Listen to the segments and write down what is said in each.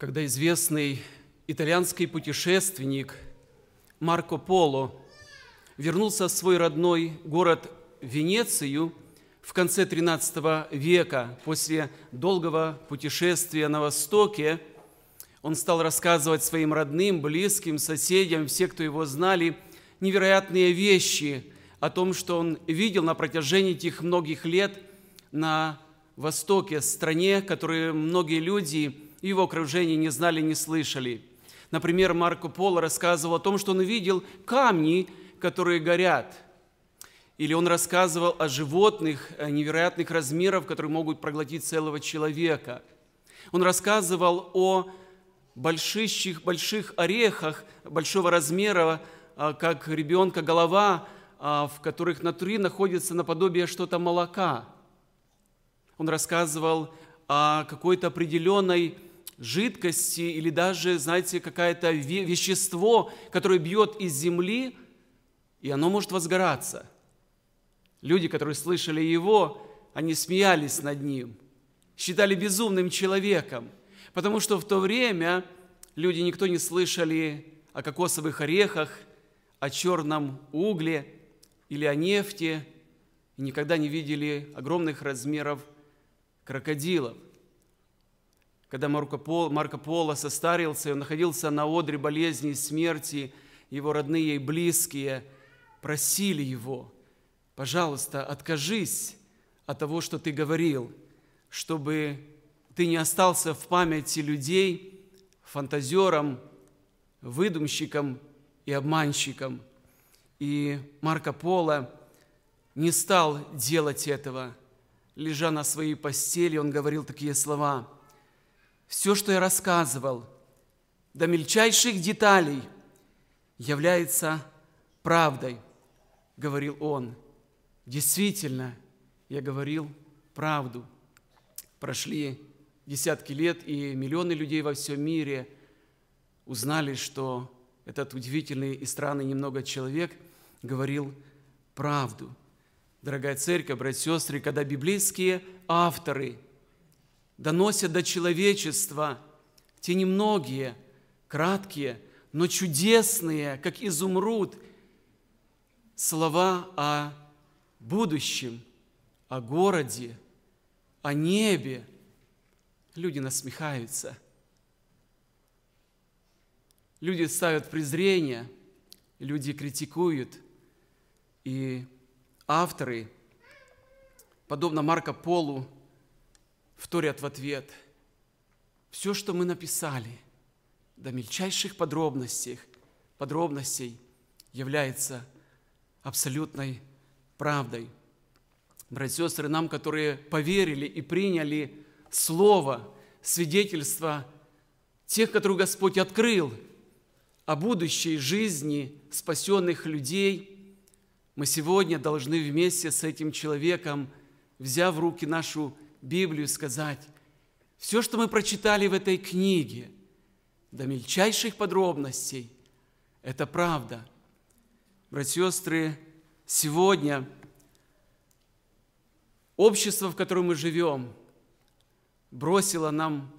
когда известный итальянский путешественник Марко Поло вернулся в свой родной город Венецию в конце XIII века, после долгого путешествия на Востоке, он стал рассказывать своим родным, близким, соседям, все, кто его знали, невероятные вещи о том, что он видел на протяжении этих многих лет на Востоке, стране, которую многие люди и его окружение не знали, не слышали. Например, Марко Поло рассказывал о том, что он видел камни, которые горят. Или он рассказывал о животных э, невероятных размеров, которые могут проглотить целого человека. Он рассказывал о больших, больших орехах большого размера, а, как ребенка голова, а, в которых внутри находится наподобие что-то молока. Он рассказывал о какой-то определенной жидкости или даже, знаете, какое-то вещество, которое бьет из земли, и оно может возгораться. Люди, которые слышали его, они смеялись над ним, считали безумным человеком, потому что в то время люди никто не слышали о кокосовых орехах, о черном угле или о нефти, и никогда не видели огромных размеров крокодилов – когда Марко Поло, Марко Поло состарился, и он находился на одре болезни и смерти, его родные и близкие просили его, пожалуйста, откажись от того, что ты говорил, чтобы ты не остался в памяти людей фантазером, выдумщиком и обманщиком. И Марко Поло не стал делать этого. Лежа на своей постели, он говорил такие слова – все, что я рассказывал, до мельчайших деталей, является правдой, говорил он. Действительно, я говорил правду. Прошли десятки лет, и миллионы людей во всем мире узнали, что этот удивительный и странный немного человек говорил правду. Дорогая церковь, братья и сестры, когда библейские авторы – доносят до человечества те немногие, краткие, но чудесные, как изумруд, слова о будущем, о городе, о небе. Люди насмехаются. Люди ставят презрение, люди критикуют. И авторы, подобно Марко Полу, вторят в ответ. Все, что мы написали, до мельчайших подробностей, подробностей является абсолютной правдой. Братья и сестры, нам, которые поверили и приняли Слово, свидетельство тех, которые Господь открыл о будущей жизни спасенных людей, мы сегодня должны вместе с этим человеком, взяв в руки нашу Библию, сказать, все, что мы прочитали в этой книге, до мельчайших подробностей, это правда. Братья и сестры, сегодня общество, в котором мы живем, бросило нам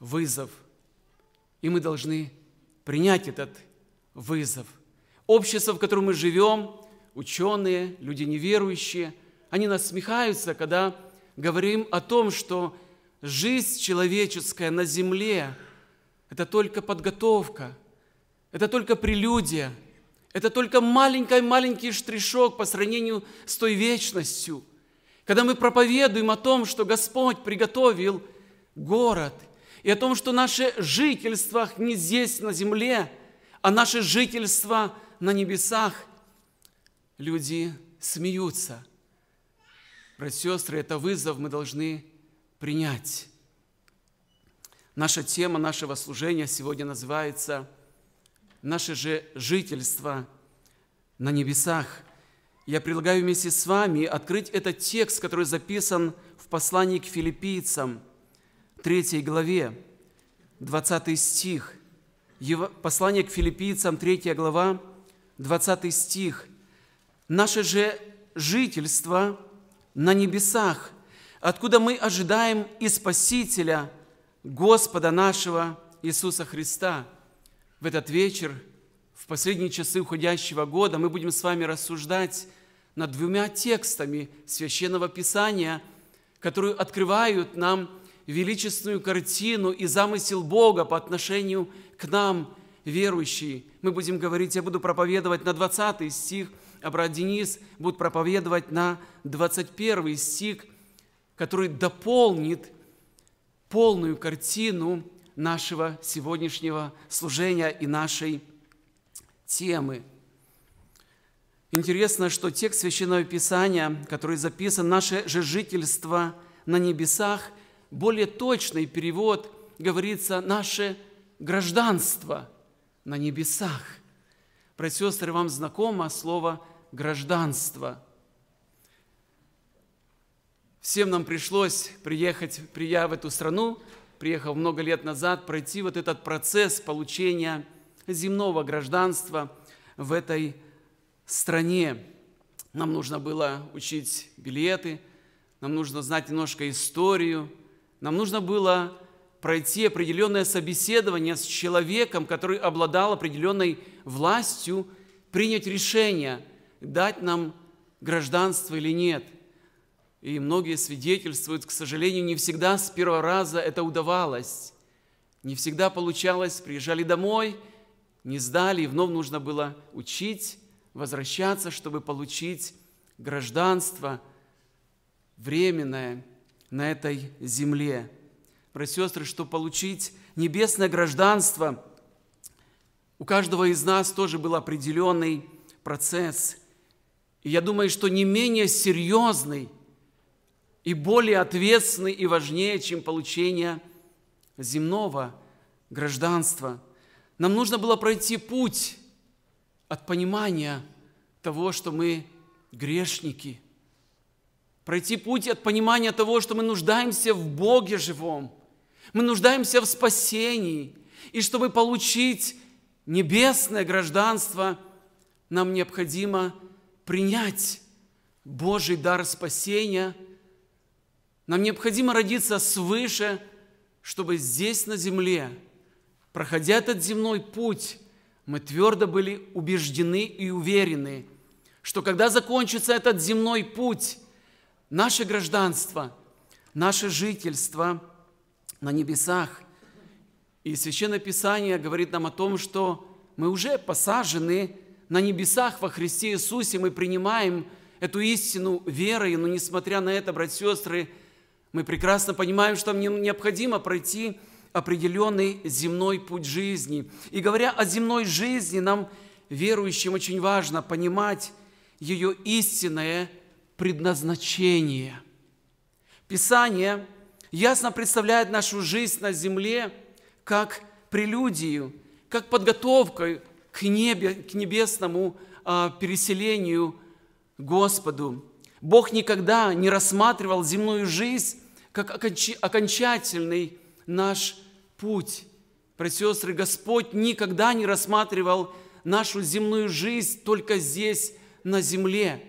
вызов, и мы должны принять этот вызов. Общество, в котором мы живем, ученые, люди неверующие, они насмехаются, когда говорим о том, что жизнь человеческая на земле – это только подготовка, это только прелюдия, это только маленький-маленький штришок по сравнению с той вечностью, когда мы проповедуем о том, что Господь приготовил город, и о том, что наше жительство не здесь, на земле, а наше жительство на небесах, люди смеются – Братья и сестры, это вызов мы должны принять. Наша тема нашего служения сегодня называется «Наше же жительство на небесах». Я предлагаю вместе с вами открыть этот текст, который записан в послании к филиппийцам, 3 главе, 20 стих. Послание к филиппийцам, 3 глава, 20 стих. «Наше же жительство на небесах, откуда мы ожидаем и Спасителя, Господа нашего Иисуса Христа. В этот вечер, в последние часы уходящего года, мы будем с вами рассуждать над двумя текстами Священного Писания, которые открывают нам величественную картину и замысел Бога по отношению к нам, верующие. Мы будем говорить, я буду проповедовать на 20 стих – а брат Денис будет проповедовать на 21 стих, который дополнит полную картину нашего сегодняшнего служения и нашей темы. Интересно, что текст Священного Писания, который записан «Наше же жительство на небесах», более точный перевод говорится «Наше гражданство на небесах». Братья сестры, вам знакомо слово «гражданство». Всем нам пришлось приехать, прия в эту страну, приехал много лет назад, пройти вот этот процесс получения земного гражданства в этой стране. Нам нужно было учить билеты, нам нужно знать немножко историю, нам нужно было пройти определенное собеседование с человеком, который обладал определенной властью, принять решение, дать нам гражданство или нет. И многие свидетельствуют, к сожалению, не всегда с первого раза это удавалось. Не всегда получалось, приезжали домой, не сдали, и вновь нужно было учить, возвращаться, чтобы получить гражданство временное на этой земле братья и сестры, что получить небесное гражданство, у каждого из нас тоже был определенный процесс. И я думаю, что не менее серьезный и более ответственный и важнее, чем получение земного гражданства. Нам нужно было пройти путь от понимания того, что мы грешники, пройти путь от понимания того, что мы нуждаемся в Боге живом – мы нуждаемся в спасении. И чтобы получить небесное гражданство, нам необходимо принять Божий дар спасения. Нам необходимо родиться свыше, чтобы здесь, на земле, проходя этот земной путь, мы твердо были убеждены и уверены, что когда закончится этот земной путь, наше гражданство, наше жительство – на небесах. И Священное Писание говорит нам о том, что мы уже посажены на небесах во Христе Иисусе, мы принимаем эту истину верой, но несмотря на это, братья и сестры, мы прекрасно понимаем, что нам необходимо пройти определенный земной путь жизни. И говоря о земной жизни, нам, верующим, очень важно понимать ее истинное предназначение. Писание – ясно представляет нашу жизнь на земле как прелюдию, как подготовкой к, небе, к небесному э, переселению Господу. Бог никогда не рассматривал земную жизнь как оконч... окончательный наш путь. Братья Господь никогда не рассматривал нашу земную жизнь только здесь, на земле.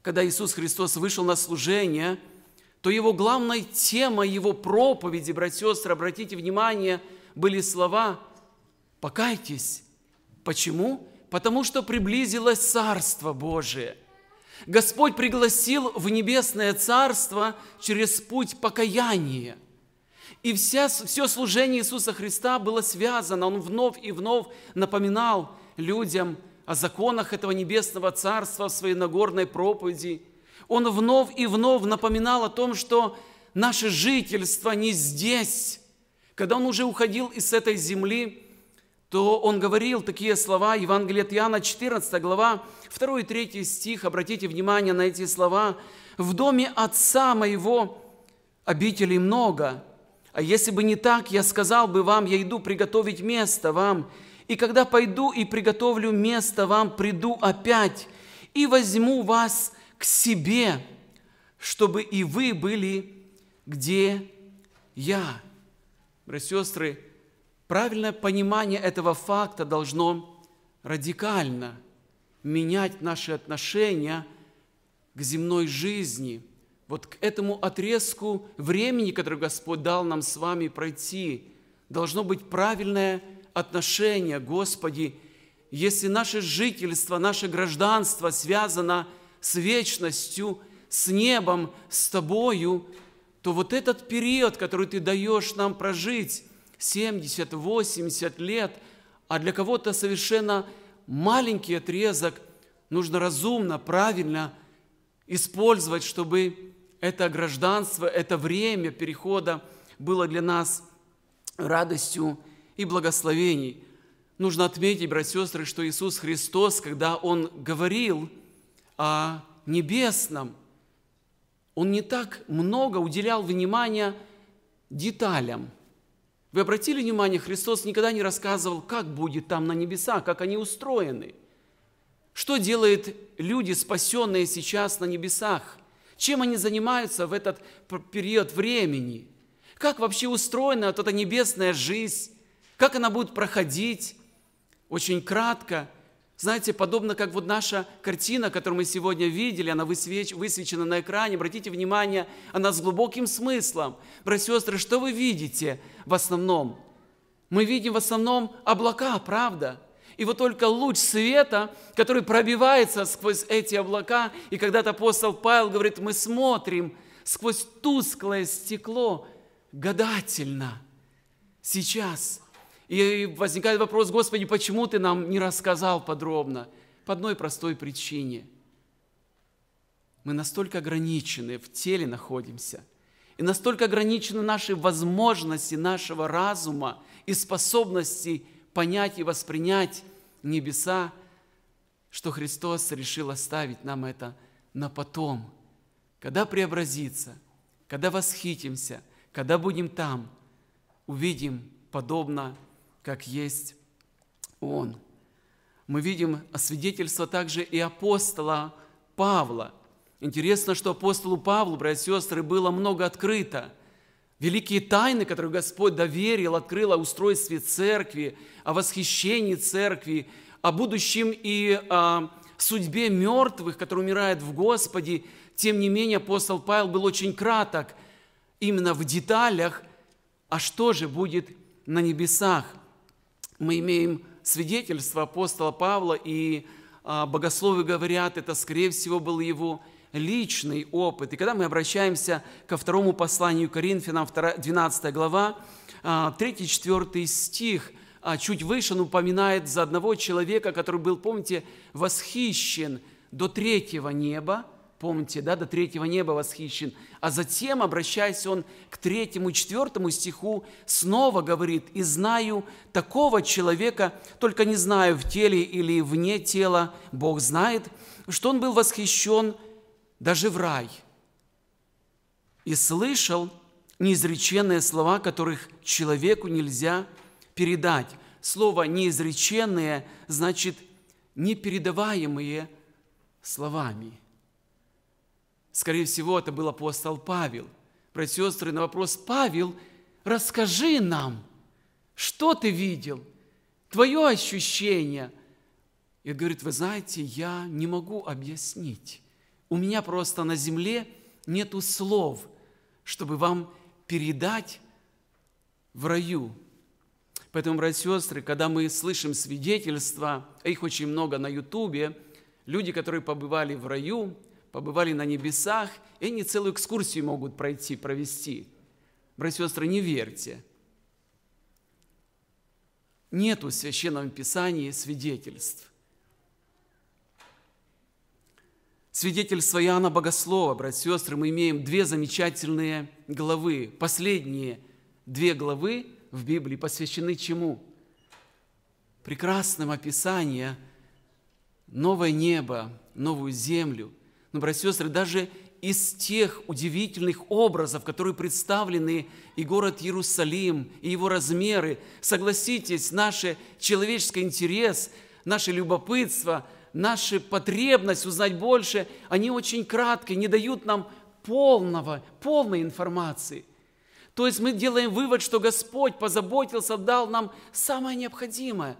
Когда Иисус Христос вышел на служение – то его главной темой его проповеди, братья и сестры, обратите внимание, были слова «покайтесь». Почему? Потому что приблизилось Царство Божие. Господь пригласил в небесное Царство через путь покаяния. И вся, все служение Иисуса Христа было связано. Он вновь и вновь напоминал людям о законах этого небесного Царства в своей Нагорной проповеди – он вновь и вновь напоминал о том, что наше жительство не здесь. Когда он уже уходил из этой земли, то он говорил такие слова, Евангелие от Иоанна, 14 глава, 2 и 3 стих, обратите внимание на эти слова. «В доме Отца моего обителей много, а если бы не так, я сказал бы вам, я иду приготовить место вам, и когда пойду и приготовлю место вам, приду опять и возьму вас к себе, чтобы и вы были, где я. Братья и сестры, правильное понимание этого факта должно радикально менять наши отношения к земной жизни, вот к этому отрезку времени, который Господь дал нам с вами пройти, должно быть правильное отношение, Господи, если наше жительство, наше гражданство связано с с вечностью, с небом, с тобою, то вот этот период, который ты даешь нам прожить, 70-80 лет, а для кого-то совершенно маленький отрезок, нужно разумно, правильно использовать, чтобы это гражданство, это время перехода было для нас радостью и благословений. Нужно отметить, братья и сестры, что Иисус Христос, когда Он говорил – о небесном, он не так много уделял внимания деталям. Вы обратили внимание, Христос никогда не рассказывал, как будет там на небесах, как они устроены. Что делают люди, спасенные сейчас на небесах? Чем они занимаются в этот период времени? Как вообще устроена вот эта небесная жизнь? Как она будет проходить? Очень кратко – знаете, подобно как вот наша картина, которую мы сегодня видели, она высвеч, высвечена на экране, обратите внимание, она с глубоким смыслом. Братья и сестры, что вы видите в основном? Мы видим в основном облака, правда? И вот только луч света, который пробивается сквозь эти облака, и когда-то апостол Павел говорит, мы смотрим сквозь тусклое стекло гадательно. Сейчас – и возникает вопрос, Господи, почему ты нам не рассказал подробно? По одной простой причине. Мы настолько ограничены, в теле находимся, и настолько ограничены наши возможности нашего разума и способности понять и воспринять небеса, что Христос решил оставить нам это на потом, когда преобразится, когда восхитимся, когда будем там, увидим подобно как есть Он. Мы видим свидетельство также и апостола Павла. Интересно, что апостолу Павлу, братья и сестры, было много открыто. Великие тайны, которые Господь доверил, открыл о устройстве церкви, о восхищении церкви, о будущем и о судьбе мертвых, которые умирают в Господе. Тем не менее, апостол Павел был очень краток именно в деталях, а что же будет на небесах – мы имеем свидетельство апостола Павла, и а, богословы говорят, это, скорее всего, был его личный опыт. И когда мы обращаемся ко второму посланию Коринфянам, 12 глава, 3-4 а, стих, а, чуть выше он упоминает за одного человека, который был, помните, восхищен до третьего неба – помните, да, до третьего неба восхищен. А затем, обращаясь он к третьему, четвертому стиху, снова говорит, «И знаю такого человека, только не знаю, в теле или вне тела, Бог знает, что он был восхищен даже в рай и слышал неизреченные слова, которых человеку нельзя передать». Слово «неизреченные» значит «непередаваемые словами». Скорее всего, это был апостол Павел. Братья и сестры, на вопрос «Павел, расскажи нам, что ты видел, твое ощущение?» И говорит, вы знаете, я не могу объяснить. У меня просто на земле нету слов, чтобы вам передать в раю. Поэтому, братья и сестры, когда мы слышим свидетельства, а их очень много на Ютубе, люди, которые побывали в раю, побывали на небесах, и они целую экскурсию могут пройти, провести. Братья и сестры, не верьте. Нет в Священном Писании свидетельств. Свидетельство Иоанна Богослова, братья и сестры, мы имеем две замечательные главы. Последние две главы в Библии посвящены чему? Прекрасным описанием новое небо, новую землю – но, братья и сестры, даже из тех удивительных образов, которые представлены и город Иерусалим, и его размеры, согласитесь, наш человеческий интерес, наше любопытство, наша потребность узнать больше, они очень краткие, не дают нам полного, полной информации. То есть мы делаем вывод, что Господь позаботился, дал нам самое необходимое.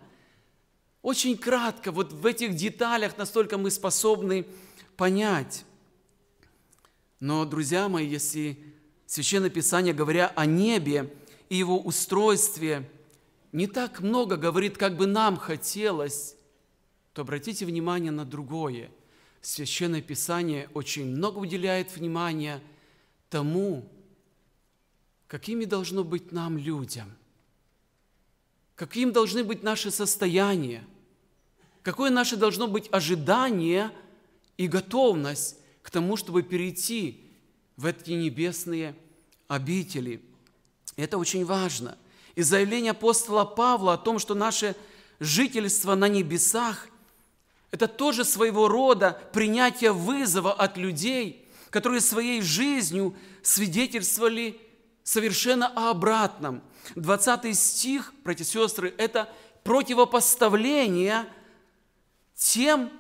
Очень кратко, вот в этих деталях настолько мы способны понять. Но, друзья мои, если Священное Писание, говоря о небе и его устройстве, не так много говорит, как бы нам хотелось, то обратите внимание на другое. Священное Писание очень много уделяет внимания тому, какими должно быть нам людям, каким должны быть наши состояния, какое наше должно быть ожидание – и готовность к тому, чтобы перейти в эти небесные обители. Это очень важно. И заявление апостола Павла о том, что наше жительство на небесах – это тоже своего рода принятие вызова от людей, которые своей жизнью свидетельствовали совершенно о обратном. 20 стих, братья и сестры, это противопоставление тем,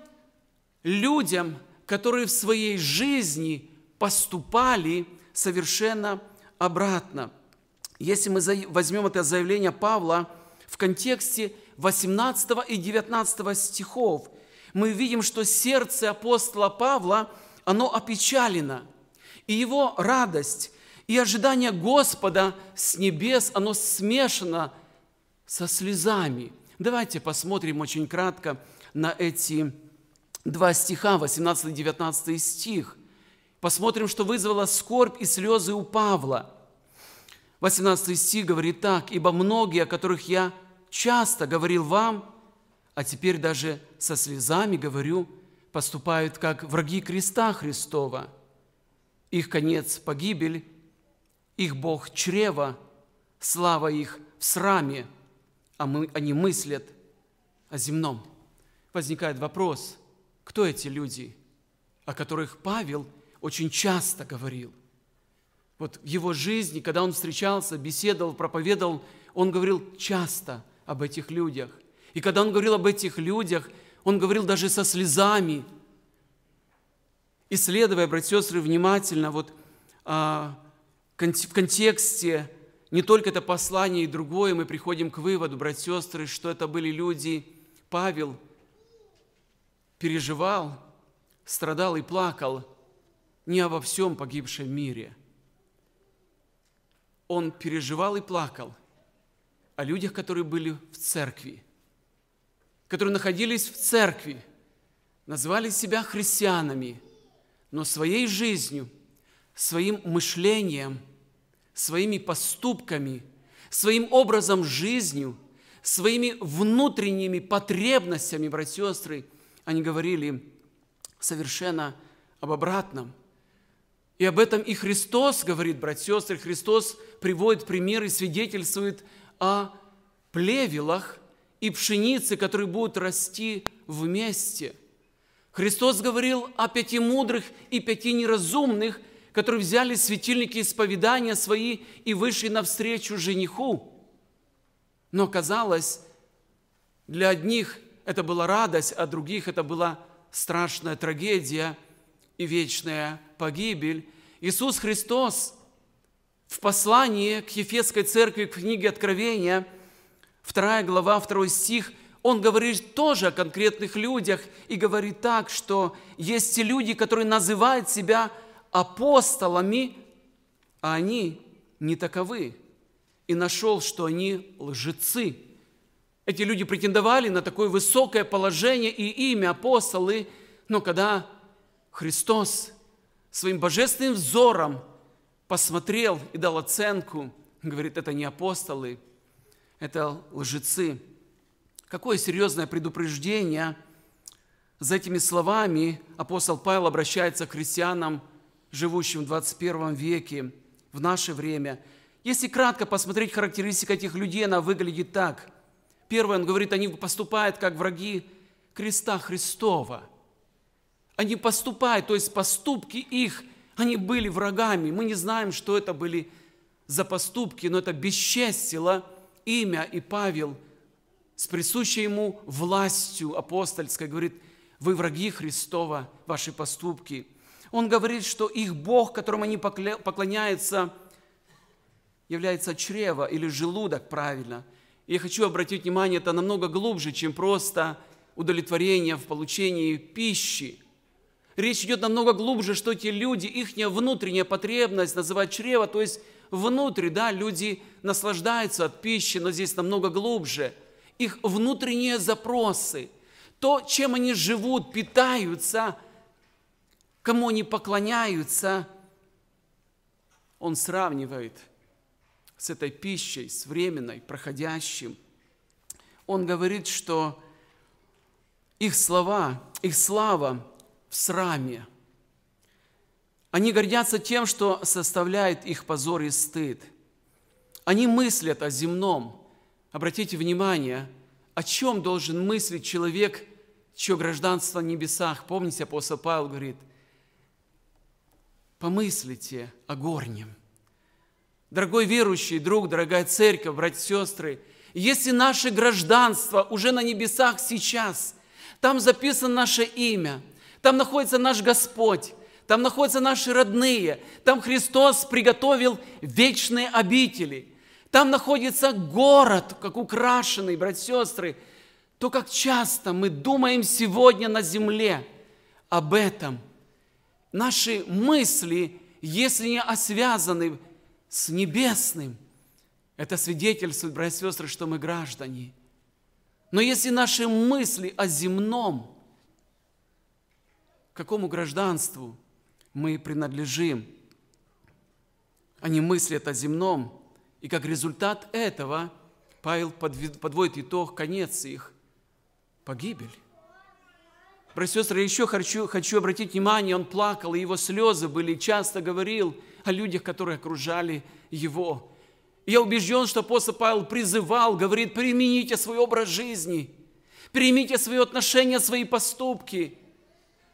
людям, которые в своей жизни поступали совершенно обратно. Если мы возьмем это заявление Павла в контексте 18 и 19 стихов, мы видим, что сердце апостола Павла, оно опечалено, и его радость и ожидание Господа с небес, оно смешано со слезами. Давайте посмотрим очень кратко на эти два стиха, 18 и 19 стих. Посмотрим, что вызвало скорбь и слезы у Павла. 18 стих говорит так, «Ибо многие, о которых я часто говорил вам, а теперь даже со слезами говорю, поступают как враги креста Христова. Их конец – погибель, их Бог – чрево, слава их в сраме, а мы, они мыслят о земном». Возникает вопрос – кто эти люди, о которых Павел очень часто говорил? Вот в его жизни, когда он встречался, беседовал, проповедовал, он говорил часто об этих людях. И когда он говорил об этих людях, он говорил даже со слезами. Исследуя, братья и сестры, внимательно, вот а, в контексте не только это послание и другое, мы приходим к выводу, братья и сестры, что это были люди, Павел – переживал, страдал и плакал не обо всем погибшем мире. Он переживал и плакал о людях, которые были в церкви, которые находились в церкви, назвали себя христианами, но своей жизнью, своим мышлением, своими поступками, своим образом жизнью, своими внутренними потребностями, братья и сестры – они говорили совершенно об обратном. И об этом и Христос говорит, братья и сестры, Христос приводит пример и свидетельствует о плевелах и пшенице, которые будут расти вместе. Христос говорил о пяти мудрых и пяти неразумных, которые взяли светильники исповедания свои и вышли навстречу жениху. Но казалось, для одних это была радость, а других это была страшная трагедия и вечная погибель. Иисус Христос в послании к Ефесской церкви в книге Откровения, 2 глава, 2 стих, он говорит тоже о конкретных людях и говорит так, что есть те люди, которые называют себя апостолами, а они не таковы. И нашел, что они лжецы – эти люди претендовали на такое высокое положение и имя апостолы, но когда Христос своим божественным взором посмотрел и дал оценку, говорит, это не апостолы, это лжецы. Какое серьезное предупреждение за этими словами апостол Павел обращается к христианам, живущим в 21 веке, в наше время. Если кратко посмотреть характеристику этих людей, она выглядит так – Первое, он говорит, они поступают как враги креста Христова. Они поступают, то есть поступки их, они были врагами. Мы не знаем, что это были за поступки, но это бесчестило имя. И Павел с присущей ему властью апостольской говорит, вы враги Христова, ваши поступки. Он говорит, что их Бог, которому они поклоняются, является чрево или желудок, правильно – я хочу обратить внимание, это намного глубже, чем просто удовлетворение в получении пищи. Речь идет намного глубже, что эти люди, их внутренняя потребность называть чрево, то есть внутрь, да, люди наслаждаются от пищи, но здесь намного глубже. Их внутренние запросы, то, чем они живут, питаются, кому они поклоняются, он сравнивает – с этой пищей, с временной, проходящим. Он говорит, что их слова, их слава в сраме. Они гордятся тем, что составляет их позор и стыд. Они мыслят о земном. Обратите внимание, о чем должен мыслить человек, чье гражданство в небесах. Помните, апостол Павел говорит, помыслите о горнем – дорогой верующий друг, дорогая церковь, братья и сестры, если наше гражданство уже на небесах сейчас, там записано наше имя, там находится наш Господь, там находятся наши родные, там Христос приготовил вечные обители, там находится город, как украшенный, братья и сестры, то как часто мы думаем сегодня на земле об этом. Наши мысли, если не связаны с небесным. Это свидетельствует, братья и сестры, что мы граждане. Но если наши мысли о земном, какому гражданству мы принадлежим, они а мыслят о земном, и как результат этого Павел подводит итог, конец их – погибель. Братья и сестры, еще хочу, хочу обратить внимание, он плакал, и его слезы были, часто говорил – о людях, которые окружали его. Я убежден, что апостол Павел призывал, говорит, примените свой образ жизни, примите свои отношения, свои поступки,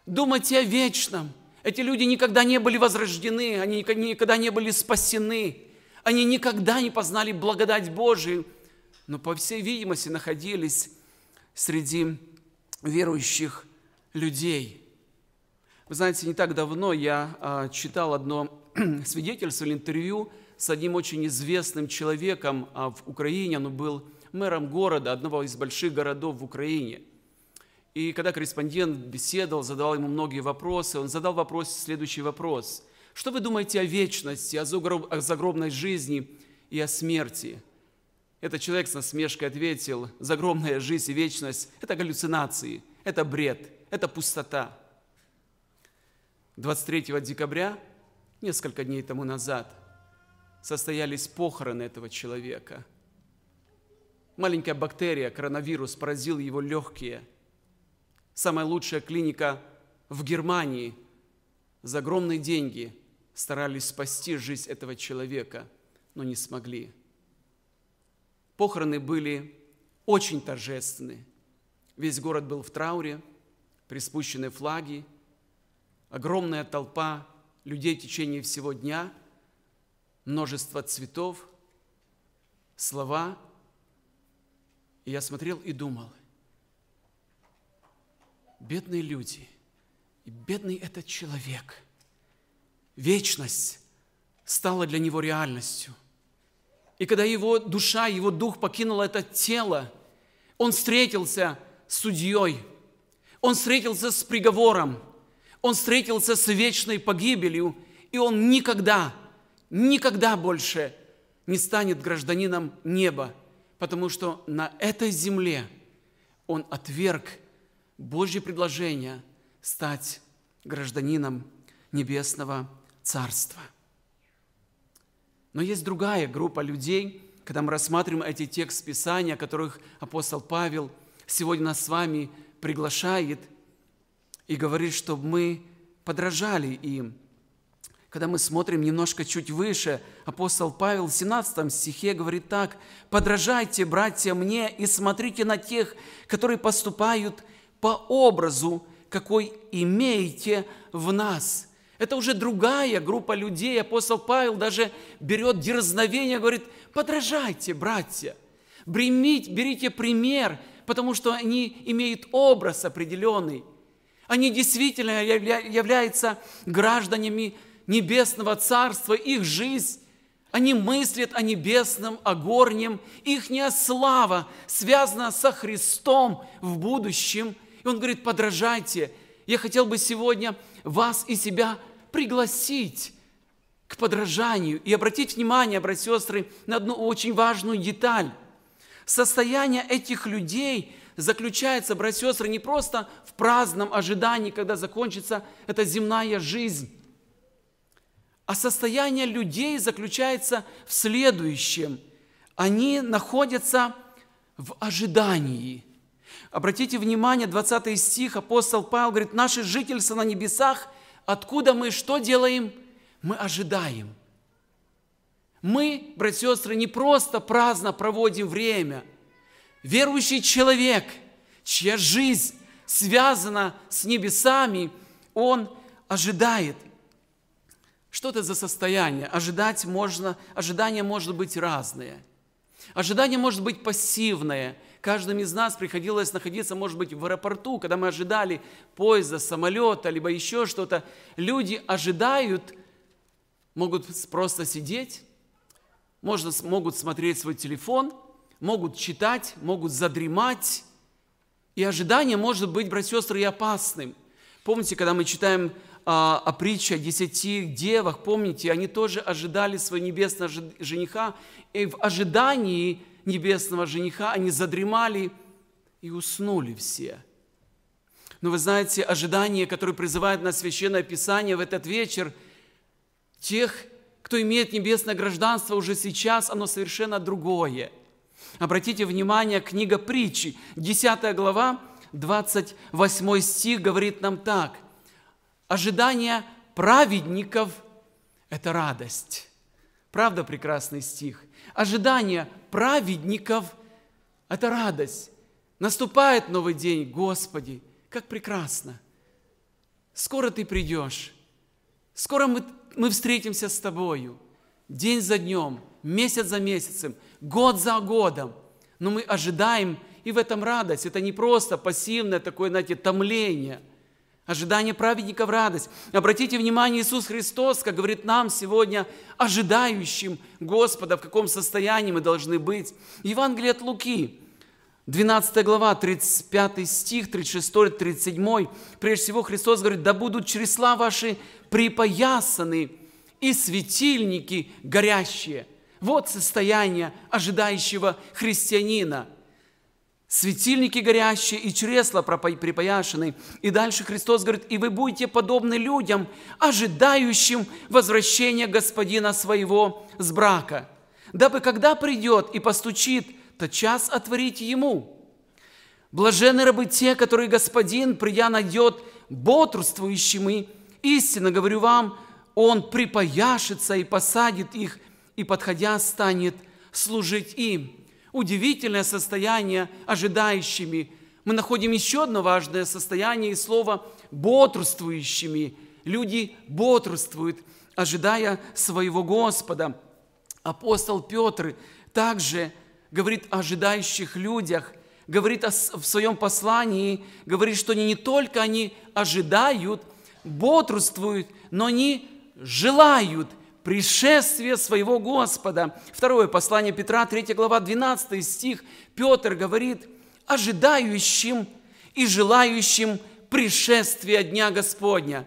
думайте о вечном. Эти люди никогда не были возрождены, они никогда не были спасены, они никогда не познали благодать Божию, но, по всей видимости, находились среди верующих людей. Вы знаете, не так давно я а, читал одно свидетельствовали интервью с одним очень известным человеком а, в Украине. Он был мэром города, одного из больших городов в Украине. И когда корреспондент беседовал, задавал ему многие вопросы, он задал вопрос, следующий вопрос. Что вы думаете о вечности, о загробной жизни и о смерти? Этот человек с насмешкой ответил, загробная жизнь и вечность – это галлюцинации, это бред, это пустота. 23 декабря Несколько дней тому назад состоялись похороны этого человека. Маленькая бактерия, коронавирус, поразил его легкие. Самая лучшая клиника в Германии за огромные деньги старались спасти жизнь этого человека, но не смогли. Похороны были очень торжественны. Весь город был в трауре, приспущены флаги, огромная толпа людей в течение всего дня, множество цветов, слова. И я смотрел и думал, бедные люди, и бедный этот человек, вечность стала для него реальностью. И когда его душа, его дух покинула это тело, он встретился с судьей, он встретился с приговором – он встретился с вечной погибелью, и он никогда, никогда больше не станет гражданином неба, потому что на этой земле он отверг Божье предложение стать гражданином небесного царства. Но есть другая группа людей, когда мы рассматриваем эти тексты Писания, которых апостол Павел сегодня нас с вами приглашает – и говорит, чтобы мы подражали им. Когда мы смотрим немножко чуть выше, апостол Павел в 17 стихе говорит так, «Подражайте, братья, мне и смотрите на тех, которые поступают по образу, какой имеете в нас». Это уже другая группа людей. Апостол Павел даже берет дерзновение, говорит, «Подражайте, братья, бремить, берите пример, потому что они имеют образ определенный, они действительно являются гражданами небесного царства, их жизнь они мыслят о небесном, о горнем. Ихняя слава связана со Христом в будущем. И он говорит, подражайте. Я хотел бы сегодня вас и себя пригласить к подражанию. И обратить внимание, братья и сестры, на одну очень важную деталь. Состояние этих людей заключается, братья и сестры, не просто в праздном ожидании, когда закончится эта земная жизнь, а состояние людей заключается в следующем. Они находятся в ожидании. Обратите внимание, 20 стих, апостол Павел говорит, «Наше жительство на небесах, откуда мы что делаем? Мы ожидаем». Мы, братья и сестры, не просто праздно проводим время – верующий человек, чья жизнь связана с небесами, он ожидает. Что это за состояние? Ожидать можно, ожидание может быть разное. Ожидание может быть пассивное. Каждым из нас приходилось находиться, может быть, в аэропорту, когда мы ожидали поезда, самолета, либо еще что-то. Люди ожидают, могут просто сидеть, можно, могут смотреть свой телефон – могут читать, могут задремать. И ожидание может быть, братья и сестры, и опасным. Помните, когда мы читаем а, о притче о десяти девах, помните, они тоже ожидали своего небесного жениха, и в ожидании небесного жениха они задремали и уснули все. Но вы знаете, ожидание, которое призывает нас Священное Писание в этот вечер, тех, кто имеет небесное гражданство уже сейчас, оно совершенно другое – Обратите внимание, книга притчи, 10 глава, 28 стих говорит нам так. Ожидание праведников – это радость. Правда, прекрасный стих? Ожидание праведников – это радость. Наступает новый день, Господи, как прекрасно. Скоро Ты придешь, скоро мы, мы встретимся с Тобою. День за днем, месяц за месяцем – год за годом. Но мы ожидаем, и в этом радость. Это не просто пассивное такое, знаете, томление. Ожидание праведников – радость. Обратите внимание, Иисус Христос, как говорит нам сегодня, ожидающим Господа, в каком состоянии мы должны быть. Евангелие от Луки, 12 глава, 35 стих, 36, 37. Прежде всего Христос говорит, «Да будут чресла ваши припоясаны и светильники горящие». Вот состояние ожидающего христианина. Светильники горящие и чресла припаяшены. И дальше Христос говорит, и вы будете подобны людям, ожидающим возвращения Господина своего с брака, дабы когда придет и постучит, то час отворить ему. Блаженны рабы те, которые Господин, придя, найдет бодрствующими. Истинно говорю вам, Он припаяшится и посадит их – и, подходя, станет служить им. Удивительное состояние ожидающими. Мы находим еще одно важное состояние и слово «бодрствующими». Люди бодрствуют, ожидая своего Господа. Апостол Петр также говорит о ожидающих людях, говорит о, в своем послании, говорит, что они не только они ожидают, бодрствуют, но они желают – пришествие своего Господа. Второе послание Петра, 3 глава, 12 стих. Петр говорит ожидающим и желающим пришествия Дня Господня.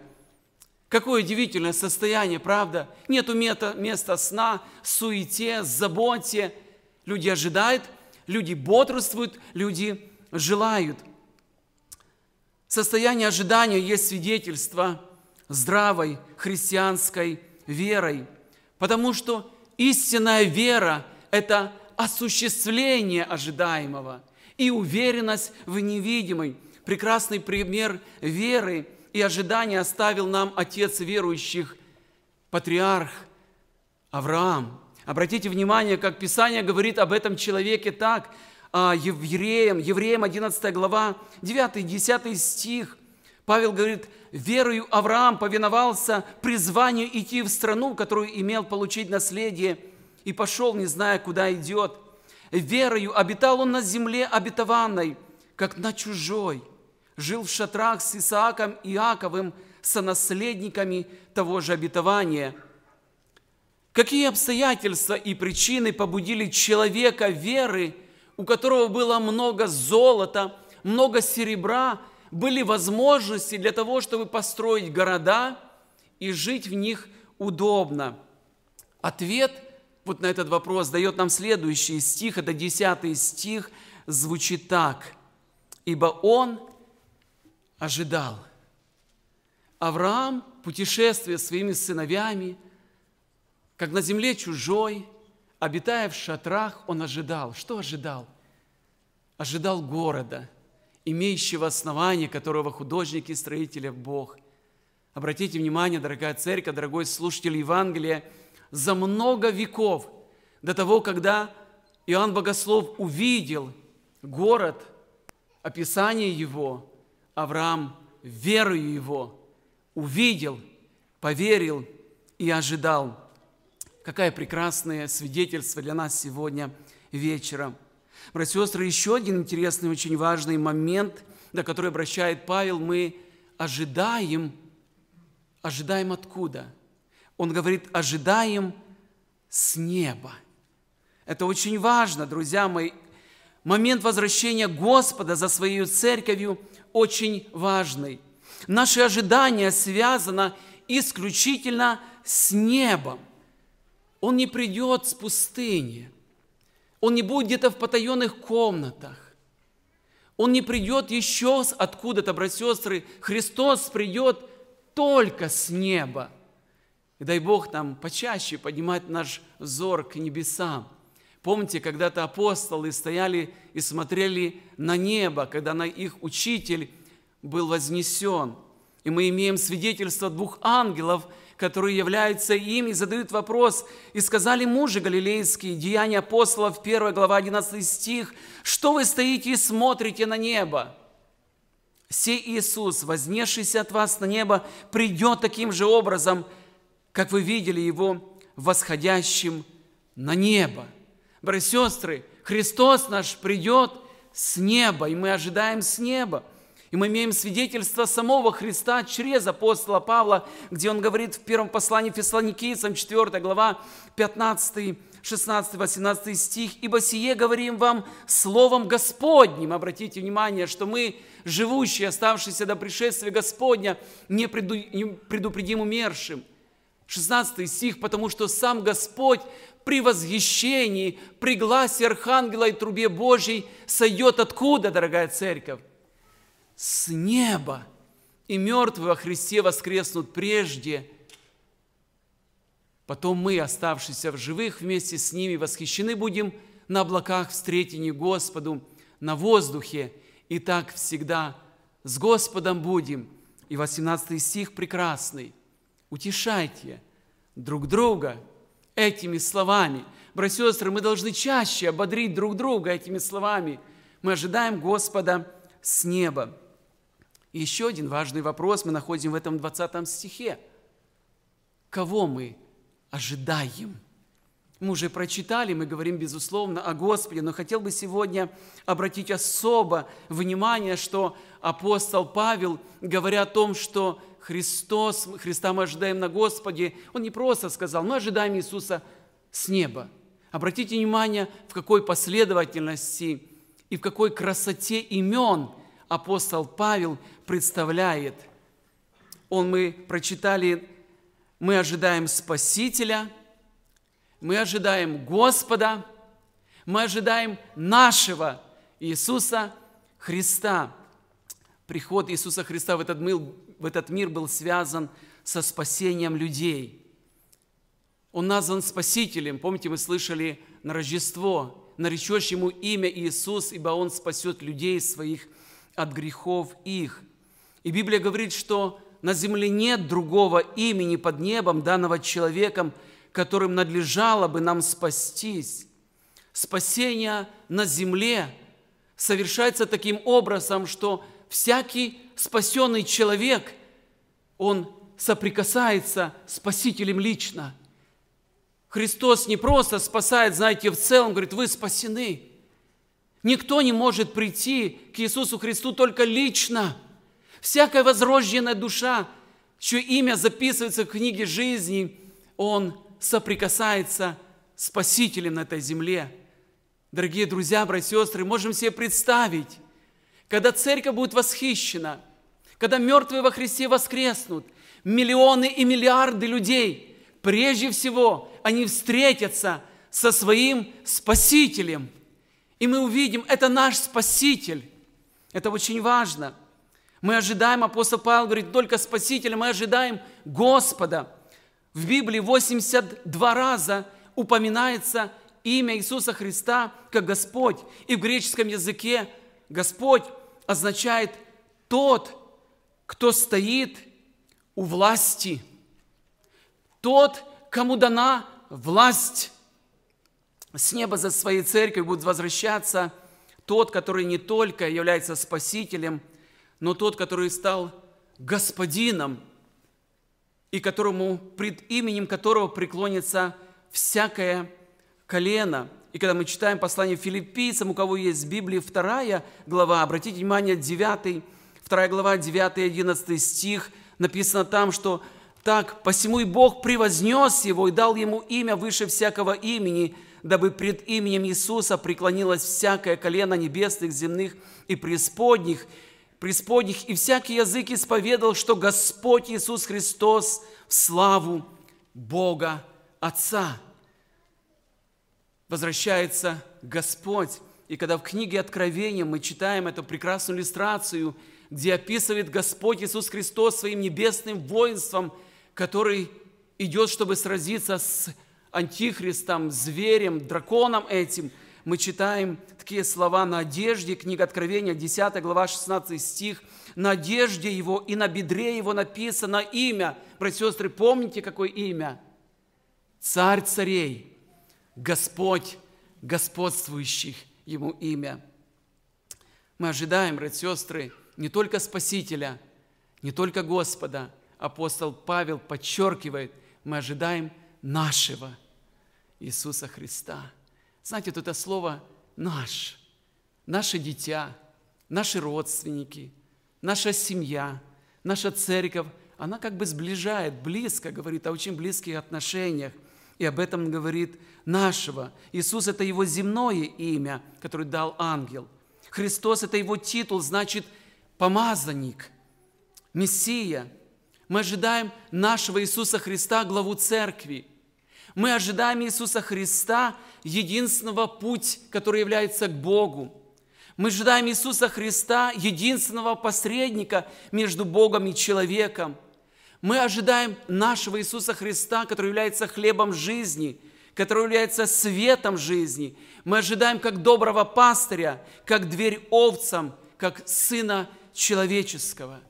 Какое удивительное состояние, правда? Нету места сна, суете, заботе. Люди ожидают, люди бодрствуют, люди желают. Состояние ожидания есть свидетельство здравой христианской верой, потому что истинная вера – это осуществление ожидаемого и уверенность в невидимой. Прекрасный пример веры и ожидания оставил нам отец верующих, патриарх Авраам. Обратите внимание, как Писание говорит об этом человеке так, а, евреям, евреям 11 глава, 9-10 стих – Павел говорит, верою Авраам повиновался призванию идти в страну, которую имел получить наследие, и пошел, не зная, куда идет. Верою обитал он на земле обетованной, как на чужой, жил в шатрах с Исааком и Иаковым, сонаследниками того же обетования. Какие обстоятельства и причины побудили человека веры, у которого было много золота, много серебра – были возможности для того, чтобы построить города и жить в них удобно. Ответ вот на этот вопрос дает нам следующий стих, это 10 стих, звучит так. «Ибо он ожидал». Авраам, путешествуя своими сыновьями, как на земле чужой, обитая в шатрах, он ожидал. Что ожидал? Ожидал города – имеющего основание, которого художники и строители Бог. Обратите внимание, дорогая церковь, дорогой слушатель Евангелия, за много веков до того, когда Иоанн Богослов увидел город, описание его, Авраам, верую его, увидел, поверил и ожидал. Какое прекрасное свидетельство для нас сегодня вечером – Братья и сестры, еще один интересный, очень важный момент, на который обращает Павел, мы ожидаем, ожидаем откуда? Он говорит, ожидаем с неба. Это очень важно, друзья мои. Момент возвращения Господа за своей церковью очень важный. Наше ожидание связано исключительно с небом. Он не придет с пустыни – он не будет где-то в потаенных комнатах. Он не придет еще откуда-то, братья сестры. Христос придет только с неба. И дай Бог нам почаще поднимать наш взор к небесам. Помните, когда-то апостолы стояли и смотрели на небо, когда на их учитель был вознесен. И мы имеем свидетельство двух ангелов – которые являются им, и задают вопрос. «И сказали мужи галилейские, Деяния апостолов, 1 глава, 11 стих, что вы стоите и смотрите на небо?» Сей Иисус, вознесшийся от вас на небо, придет таким же образом, как вы видели Его восходящим на небо. Братья и сестры, Христос наш придет с неба, и мы ожидаем с неба – и мы имеем свидетельство самого Христа через апостола Павла, где он говорит в первом послании Фессалоникийцам, 4 глава, 15, 16, 18 стих. «Ибо сие говорим вам словом Господним». Обратите внимание, что мы, живущие, оставшиеся до пришествия Господня, не предупредим умершим. 16 стих, потому что сам Господь при возвещении при гласе Архангела и трубе Божьей сойдет откуда, дорогая церковь? с неба, и мертвые во Христе воскреснут прежде. Потом мы, оставшиеся в живых вместе с ними, восхищены будем на облаках встретения Господу, на воздухе, и так всегда с Господом будем. И 18 стих прекрасный. Утешайте друг друга этими словами. Братья и сестры, мы должны чаще ободрить друг друга этими словами. Мы ожидаем Господа с неба еще один важный вопрос мы находим в этом 20 стихе. Кого мы ожидаем? Мы уже прочитали, мы говорим, безусловно, о Господе, но хотел бы сегодня обратить особо внимание, что апостол Павел, говоря о том, что Христос, Христа мы ожидаем на Господе, он не просто сказал, мы ожидаем Иисуса с неба. Обратите внимание, в какой последовательности и в какой красоте имен – апостол Павел представляет. Он мы прочитали, мы ожидаем Спасителя, мы ожидаем Господа, мы ожидаем нашего Иисуса Христа. Приход Иисуса Христа в этот мир, в этот мир был связан со спасением людей. Он назван Спасителем. Помните, мы слышали на Рождество, наречешь Ему имя Иисус, ибо Он спасет людей своих от грехов их. И Библия говорит, что на земле нет другого имени под небом, данного человеком, которым надлежало бы нам спастись. Спасение на земле совершается таким образом, что всякий спасенный человек, он соприкасается с Спасителем лично. Христос не просто спасает, знаете, в целом, говорит, вы спасены – Никто не может прийти к Иисусу Христу только лично. Всякая возрожденная душа, чье имя записывается в книге жизни, он соприкасается с Спасителем на этой земле. Дорогие друзья, братья и сестры, можем себе представить, когда церковь будет восхищена, когда мертвые во Христе воскреснут, миллионы и миллиарды людей, прежде всего, они встретятся со своим Спасителем – и мы увидим, это наш Спаситель. Это очень важно. Мы ожидаем, апостол Павел говорит, только Спасителя, мы ожидаем Господа. В Библии 82 раза упоминается имя Иисуса Христа как Господь. И в греческом языке Господь означает тот, кто стоит у власти, тот, кому дана власть с неба за своей церковью будет возвращаться тот, который не только является спасителем, но тот, который стал господином и которому, пред именем которого преклонится всякое колено. И когда мы читаем послание филиппийцам, у кого есть в Библии вторая глава, обратите внимание, 9, 2 глава, 9 и 11 стих, написано там, что так, посему и Бог превознес его и дал ему имя выше всякого имени, дабы пред именем Иисуса преклонилось всякое колено небесных, земных и преисподних, преисподних, и всякий язык исповедал, что Господь Иисус Христос в славу Бога Отца. Возвращается Господь. И когда в книге Откровения мы читаем эту прекрасную иллюстрацию, где описывает Господь Иисус Христос своим небесным воинством, который идет, чтобы сразиться с антихристом, зверем, драконом этим, мы читаем такие слова на одежде, книга Откровения, 10 глава, 16 стих, на одежде его и на бедре его написано имя. Братья и сестры, помните, какое имя? Царь царей, Господь господствующих ему имя. Мы ожидаем, братья и сестры, не только Спасителя, не только Господа. Апостол Павел подчеркивает, мы ожидаем нашего Иисуса Христа. Знаете, вот это слово «наш», «наше дитя», «наши родственники», «наша семья», «наша церковь», она как бы сближает, близко говорит о очень близких отношениях. И об этом говорит нашего. Иисус – это его земное имя, которое дал ангел. Христос – это его титул, значит, помазанник, Мессия. Мы ожидаем нашего Иисуса Христа, главу церкви – мы ожидаем Иисуса Христа, единственного путь, который является к Богу. Мы ожидаем Иисуса Христа, единственного посредника между Богом и человеком. Мы ожидаем нашего Иисуса Христа, который является хлебом жизни, который является светом жизни. Мы ожидаем как доброго пастыря, как дверь овцам, как сына человеческого.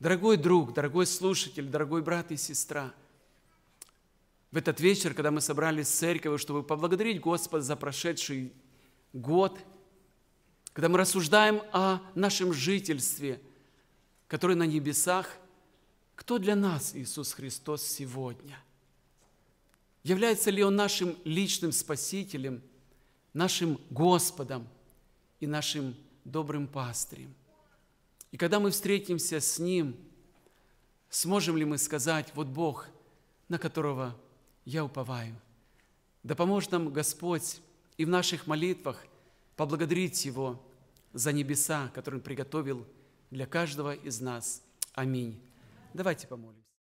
Дорогой друг, дорогой слушатель, дорогой брат и сестра – в этот вечер, когда мы собрались с церковью, чтобы поблагодарить Господа за прошедший год, когда мы рассуждаем о нашем жительстве, которое на небесах, кто для нас Иисус Христос сегодня? Является ли Он нашим личным Спасителем, нашим Господом и нашим добрым пастырем? И когда мы встретимся с Ним, сможем ли мы сказать, вот Бог, на которого я уповаю. Да поможет нам Господь и в наших молитвах поблагодарить Его за небеса, которые Он приготовил для каждого из нас. Аминь. Давайте помолимся.